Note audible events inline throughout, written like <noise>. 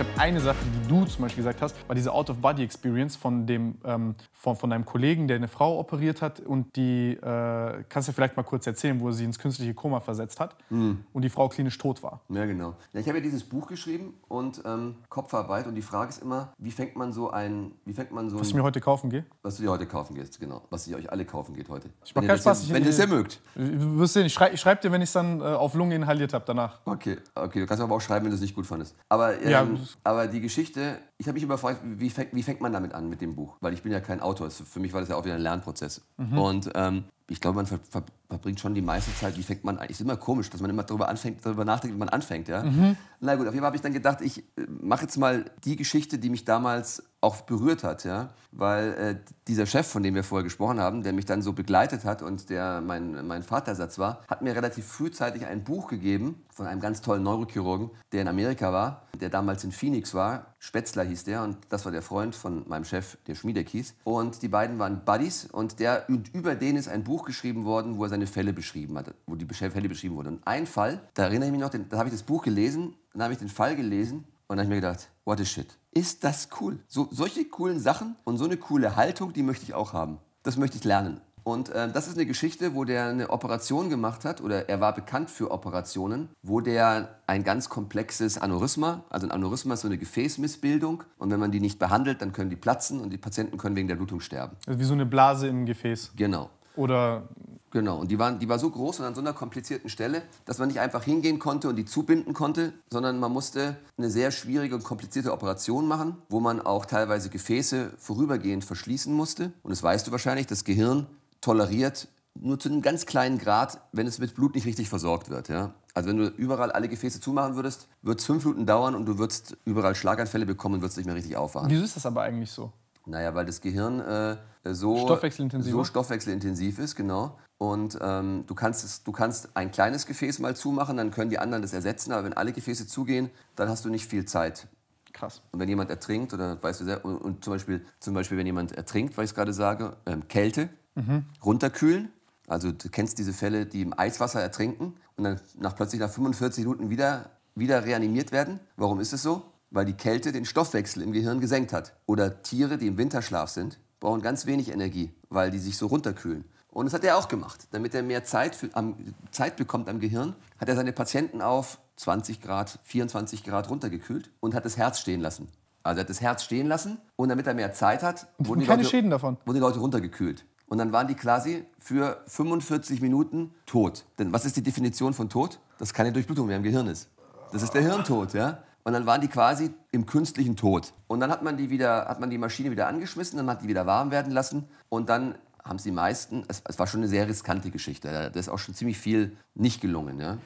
Ich habe eine Sache, die du zum Beispiel gesagt hast, war diese Out-of-Body-Experience von, dem, ähm, von, von deinem Kollegen, der eine Frau operiert hat und die, äh, kannst du vielleicht mal kurz erzählen, wo er sie ins künstliche Koma versetzt hat mhm. und die Frau klinisch tot war. Ja, genau. Ja, ich habe ja dieses Buch geschrieben und ähm, Kopfarbeit und die Frage ist immer, wie fängt man so ein, wie fängt man so Was ich mir heute kaufen gehe? Was du dir heute kaufen gehst, genau. Was ich euch alle kaufen geht heute. Ich mache keinen Spaß. Hier, wenn ihr es ja mögt. wirst sehen, ich, schrei, ich schreibe dir, wenn ich es dann äh, auf Lunge inhaliert habe danach. Okay, okay. Du kannst aber auch schreiben, wenn du es nicht gut fandest. Aber ähm, ja, aber die Geschichte, ich habe mich überfragt, wie, fäng, wie fängt man damit an mit dem Buch? Weil ich bin ja kein Autor. Also für mich war das ja auch wieder ein Lernprozess. Mhm. Und ähm, ich glaube, man ver ver verbringt schon die meiste Zeit, wie fängt man an? Ist immer komisch, dass man immer darüber anfängt, darüber nachdenkt, wie man anfängt, ja. Mhm. Na gut, auf jeden Fall habe ich dann gedacht, ich äh, mache jetzt mal die Geschichte, die mich damals auch berührt hat, ja, weil äh, dieser Chef, von dem wir vorher gesprochen haben, der mich dann so begleitet hat und der mein, mein Vatersatz war, hat mir relativ frühzeitig ein Buch gegeben von einem ganz tollen Neurochirurgen, der in Amerika war, der damals in Phoenix war, Spätzler hieß der und das war der Freund von meinem Chef, der Schmiedeck hieß und die beiden waren Buddies und der und über den ist ein Buch geschrieben worden, wo er seine seine Fälle beschrieben hat, wo die Fälle beschrieben wurden. Und ein Fall, da erinnere ich mich noch, da habe ich das Buch gelesen, dann habe ich den Fall gelesen und dann habe ich mir gedacht, what a shit. Ist das cool? So, solche coolen Sachen und so eine coole Haltung, die möchte ich auch haben. Das möchte ich lernen. Und äh, das ist eine Geschichte, wo der eine Operation gemacht hat, oder er war bekannt für Operationen, wo der ein ganz komplexes Aneurysma, also ein Aneurysma ist so eine Gefäßmissbildung, und wenn man die nicht behandelt, dann können die platzen und die Patienten können wegen der Blutung sterben. Also wie so eine Blase im Gefäß. Genau. Oder Genau, und die, waren, die war so groß und an so einer komplizierten Stelle, dass man nicht einfach hingehen konnte und die zubinden konnte, sondern man musste eine sehr schwierige und komplizierte Operation machen, wo man auch teilweise Gefäße vorübergehend verschließen musste. Und das weißt du wahrscheinlich, das Gehirn toleriert nur zu einem ganz kleinen Grad, wenn es mit Blut nicht richtig versorgt wird. Ja? Also wenn du überall alle Gefäße zumachen würdest, wird es fünf Minuten dauern und du würdest überall Schlaganfälle bekommen und würdest nicht mehr richtig aufwachen. Wieso ist das aber eigentlich so? Naja, weil das Gehirn äh, so, stoffwechselintensiv. so stoffwechselintensiv ist, genau. Und ähm, du, kannst es, du kannst ein kleines Gefäß mal zumachen, dann können die anderen das ersetzen. Aber wenn alle Gefäße zugehen, dann hast du nicht viel Zeit. Krass. Und wenn jemand ertrinkt, oder weißt du sehr, und, und zum, Beispiel, zum Beispiel, wenn jemand ertrinkt, weil ich es gerade sage, ähm, Kälte, mhm. runterkühlen. Also du kennst diese Fälle, die im Eiswasser ertrinken und dann nach, plötzlich nach 45 Minuten wieder, wieder reanimiert werden. Warum ist es so? weil die Kälte den Stoffwechsel im Gehirn gesenkt hat. Oder Tiere, die im Winterschlaf sind, brauchen ganz wenig Energie, weil die sich so runterkühlen. Und das hat er auch gemacht. Damit er mehr Zeit, für, am, Zeit bekommt am Gehirn, hat er seine Patienten auf 20 Grad, 24 Grad runtergekühlt und hat das Herz stehen lassen. Also er hat das Herz stehen lassen und damit er mehr Zeit hat, <laughs> wurden die, Leute, Schäden davon. wurden die Leute runtergekühlt. Und dann waren die quasi für 45 Minuten tot. Denn was ist die Definition von tot? Dass keine Durchblutung mehr im Gehirn ist. Das ist der Hirntod, ja? Und dann waren die quasi im künstlichen Tod. Und dann hat man die wieder, hat man die Maschine wieder angeschmissen, dann hat die wieder warm werden lassen und dann haben es die meisten, es, es, war schon eine sehr riskante Geschichte. Da ist auch schon ziemlich viel nicht gelungen. Ja?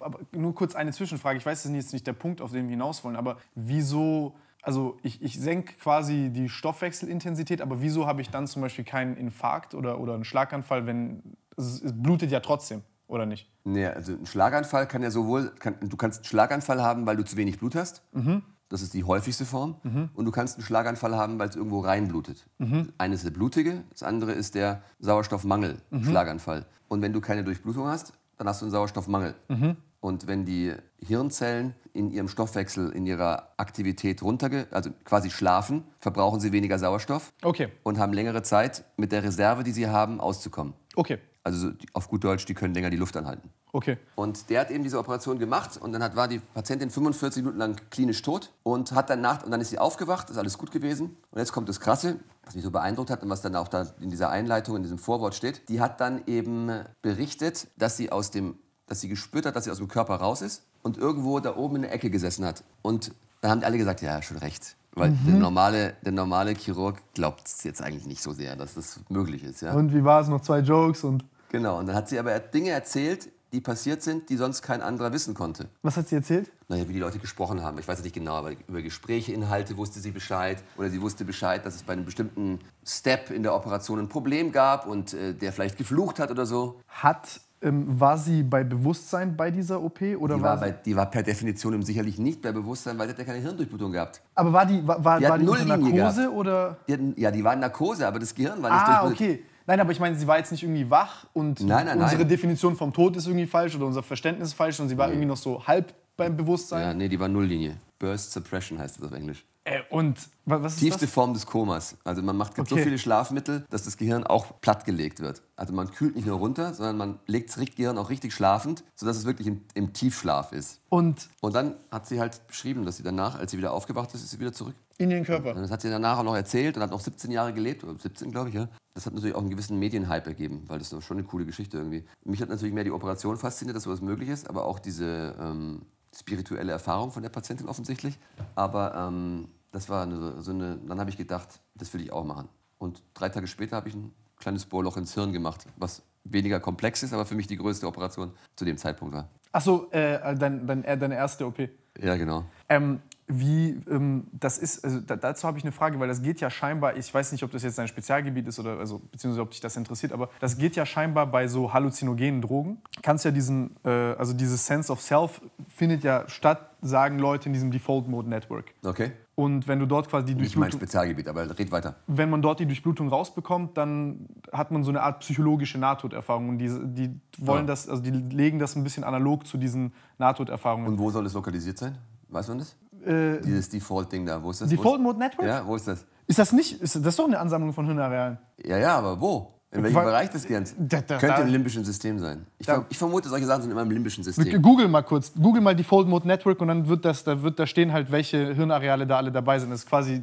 Aber nur kurz eine Zwischenfrage. Ich weiß, das ist jetzt nicht der Punkt, auf den wir hinaus wollen, aber wieso also ich, ich senke quasi die Stoffwechselintensität, aber wieso habe ich dann zum Beispiel keinen Infarkt oder, oder einen Schlaganfall, wenn es, es, blutet ja trotzdem? oder nicht? Nee, also ein Schlaganfall kann ja sowohl, kann, du kannst einen Schlaganfall haben, weil du zu wenig Blut hast. Mhm. Das ist die häufigste Form. Mhm. Und du kannst einen Schlaganfall haben, weil es irgendwo reinblutet. Mhm. Also eines ist der blutige, das andere ist der Sauerstoffmangel-Schlaganfall. Mhm. Und wenn du keine Durchblutung hast, dann hast du einen Sauerstoffmangel. Mhm. Und wenn die Hirnzellen in ihrem Stoffwechsel, in ihrer Aktivität runterge, also quasi schlafen, verbrauchen sie weniger Sauerstoff okay. und haben längere Zeit mit der Reserve, die sie haben, auszukommen. Okay. Also auf gut Deutsch, die können länger die Luft anhalten. Okay. Und der hat eben diese Operation gemacht und dann hat, war die Patientin 45 Minuten lang klinisch tot und hat dann und dann ist sie aufgewacht, ist alles gut gewesen. Und jetzt kommt das Krasse, was mich so beeindruckt hat und was dann auch da in dieser Einleitung, in diesem Vorwort steht. Die hat dann eben berichtet, dass sie aus dem, dass sie gespürt hat, dass sie aus dem Körper raus ist und irgendwo da oben in der Ecke gesessen hat. Und dann haben die alle gesagt, ja, schon recht. Weil mhm. der, normale, der normale Chirurg glaubt es jetzt eigentlich nicht so sehr, dass das möglich ist. Ja? Und wie war es? Noch zwei Jokes und. Genau, und dann hat sie aber Dinge erzählt, die passiert sind, die sonst kein anderer wissen konnte. Was hat sie erzählt? Naja, wie die Leute gesprochen haben. Ich weiß es nicht genau, aber über Gespräche, Inhalte wusste sie Bescheid. Oder sie wusste Bescheid, dass es bei einem bestimmten Step in der Operation ein Problem gab und äh, der vielleicht geflucht hat oder so. Hat ähm, war sie bei Bewusstsein bei dieser OP? Oder die, war, war bei, die war per Definition sicherlich nicht bei Bewusstsein, weil sie hat ja keine Hirndurchblutung gehabt. Aber war die, war, war die, war die Narkose? Gehabt. Oder? Hatten, ja, die war in Narkose, aber das Gehirn war nicht ah, durchblutet. Okay. Nein, aber ich meine, sie war jetzt nicht irgendwie wach und nein, nein, unsere nein. Definition vom Tod ist irgendwie falsch oder unser Verständnis falsch und sie war nee. irgendwie noch so halb beim Bewusstsein. Ja, nee, die war Nulllinie. Burst Suppression heißt das auf Englisch. Äh, und was ist Tiefste das? Form des Komas. Also man macht, okay. so viele Schlafmittel, dass das Gehirn auch plattgelegt wird. Also man kühlt nicht nur runter, sondern man legt das Gehirn auch richtig schlafend, sodass es wirklich im, im Tiefschlaf ist. Und? Und dann hat sie halt beschrieben, dass sie danach, als sie wieder aufgewacht ist, ist sie wieder zurück. In ihren Körper. Und das hat sie danach auch noch erzählt und hat noch 17 Jahre gelebt, oder 17 glaube ich, ja. Das hat natürlich auch einen gewissen Medienhype ergeben, weil das ist schon eine coole Geschichte irgendwie. Mich hat natürlich mehr die Operation fasziniert, dass sowas möglich ist, aber auch diese... Ähm, spirituelle Erfahrung von der Patientin offensichtlich. Aber ähm, das war eine, so eine, dann habe ich gedacht, das will ich auch machen. Und drei Tage später habe ich ein kleines Bohrloch ins Hirn gemacht, was weniger komplex ist, aber für mich die größte Operation zu dem Zeitpunkt war. Ach so, äh, dein, dein, äh, deine erste OP. Ja, genau. Ähm, wie ähm, das ist, also da, dazu habe ich eine Frage, weil das geht ja scheinbar, ich weiß nicht, ob das jetzt ein Spezialgebiet ist oder also beziehungsweise ob dich das interessiert, aber das geht ja scheinbar bei so halluzinogenen Drogen. Kannst ja diesen, äh, also dieses Sense of Self findet ja statt, sagen Leute in diesem Default Mode Network. Okay. Und wenn du dort quasi die Durchblutung. Nicht mein Spezialgebiet, aber red weiter. Wenn man dort die Durchblutung rausbekommt, dann hat man so eine Art psychologische Nahtoderfahrung. Und die, die wollen ja. das, also die legen das ein bisschen analog zu diesen Nahtoderfahrungen. Und wo soll es lokalisiert sein? Weiß man das? Äh, Dieses Default-Ding da, wo ist das? Default Mode Network? Ja, wo ist das? Ist das nicht, ist das ist doch eine Ansammlung von Hirnarealen? Ja, ja, aber wo? In welchem Weil, Bereich des Gehirns? Da, da, Könnte da, im limbischen System sein. Ich, da, ich, vermute, solche Sachen sind immer im limbischen System. Google mal kurz. Google mal Default Mode Network und dann wird das, da wird da stehen halt, welche Hirnareale da alle dabei sind. Das ist quasi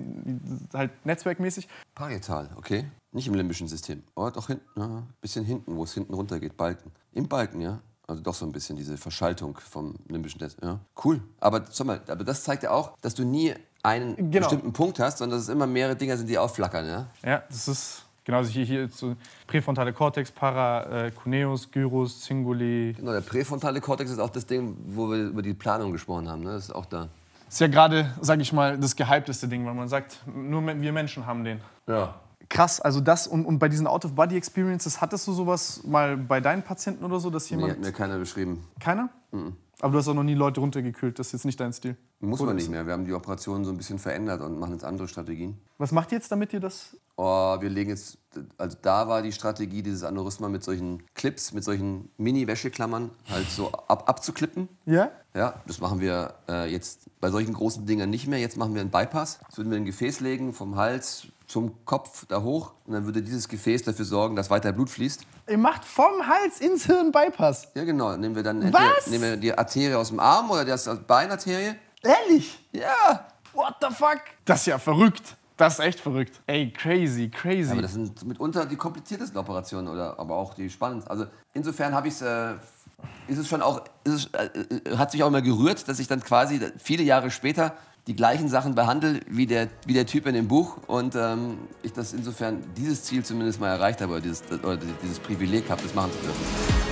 halt netzwerkmäßig. Parietal, okay. Nicht im limbischen System. Aber doch hinten, ein bisschen hinten, wo es hinten runtergeht. Balken. Im Balken, ja. Also doch so ein bisschen diese Verschaltung vom limbischen Test. Ja. Cool. Aber schau mal, aber das zeigt ja auch, dass du nie einen genau. bestimmten Punkt hast, sondern dass es immer mehrere Dinger sind, die aufflackern. Ja, ja das ist Genau, also hier, hier zu präfrontale Kortex, Para, äh, Cuneus, Gyrus, Cinguli. Genau, der präfrontale Kortex ist auch das Ding, wo wir über die Planung gesprochen haben. Ne? Das ist auch da. Das Ist ja gerade, sag ich mal, das gehypteste Ding, weil man sagt, nur wir Menschen haben den. Ja. Krass, also das und, und bei diesen Out-of-Body-Experiences, hattest du sowas mal bei deinen Patienten oder so, dass jemand. Nee, hat mir keiner beschrieben. Keiner? Mhm. Aber du hast auch noch nie Leute runtergekühlt, das ist jetzt nicht dein Stil. Muss man nicht mehr. Wir haben die Operation so ein bisschen verändert und machen jetzt andere Strategien. Was macht ihr jetzt, damit ihr das? Oh, wir legen jetzt, also da war die Strategie, dieses Aneurysma mit solchen Clips, mit solchen Mini-Wäscheklammern halt so ab, abzuklippen. Ja? Ja, das machen wir äh, jetzt bei solchen großen Dingern nicht mehr. Jetzt machen wir einen Bypass. Jetzt würden wir ein Gefäß legen vom Hals zum Kopf da hoch und dann würde dieses Gefäß dafür sorgen, dass weiter Blut fließt. Ihr macht vom Hals ins Hirn Bypass. Ja, genau. Nehmen wir dann entweder, nehmen wir die Arterie aus dem Arm oder die Beinarterie Ehrlich? Ja. What the fuck? Das ist ja verrückt. Das ist echt verrückt. Ey, crazy, crazy. Ja, aber das sind mitunter die kompliziertesten Operationen, oder? Aber auch die spannendsten. Also insofern habe ich es. Äh, ist es schon auch, es, äh, äh, hat sich auch immer gerührt, dass ich dann quasi viele Jahre später die gleichen Sachen behandle wie der, wie der Typ in dem Buch und ähm, ich das insofern dieses Ziel zumindest mal erreicht habe oder dieses, oder dieses Privileg habe, das machen zu dürfen.